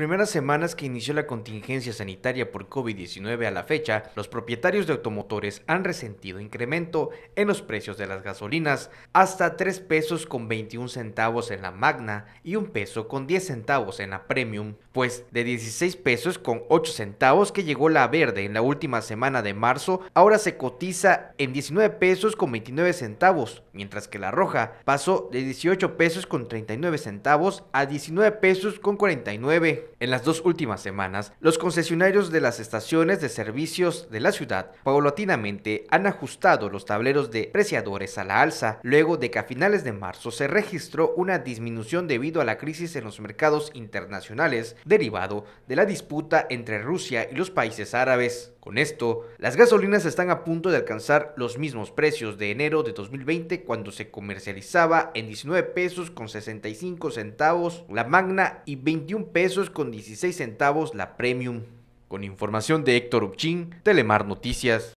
primeras semanas que inició la contingencia sanitaria por COVID-19 a la fecha, los propietarios de automotores han resentido incremento en los precios de las gasolinas hasta 3 pesos con 21 centavos en la Magna y 1 peso con 10 centavos en la Premium, pues de 16 pesos con 8 centavos que llegó la verde en la última semana de marzo, ahora se cotiza en 19 pesos con 29 centavos, mientras que la roja pasó de 18 pesos con 39 centavos a 19 pesos con 49 en las dos últimas semanas, los concesionarios de las estaciones de servicios de la ciudad paulatinamente han ajustado los tableros de preciadores a la alza, luego de que a finales de marzo se registró una disminución debido a la crisis en los mercados internacionales derivado de la disputa entre Rusia y los países árabes. Con esto, las gasolinas están a punto de alcanzar los mismos precios de enero de 2020 cuando se comercializaba en 19 pesos con 65 centavos la Magna y 21 pesos con con 16 centavos la Premium. Con información de Héctor Uchín, Telemar Noticias.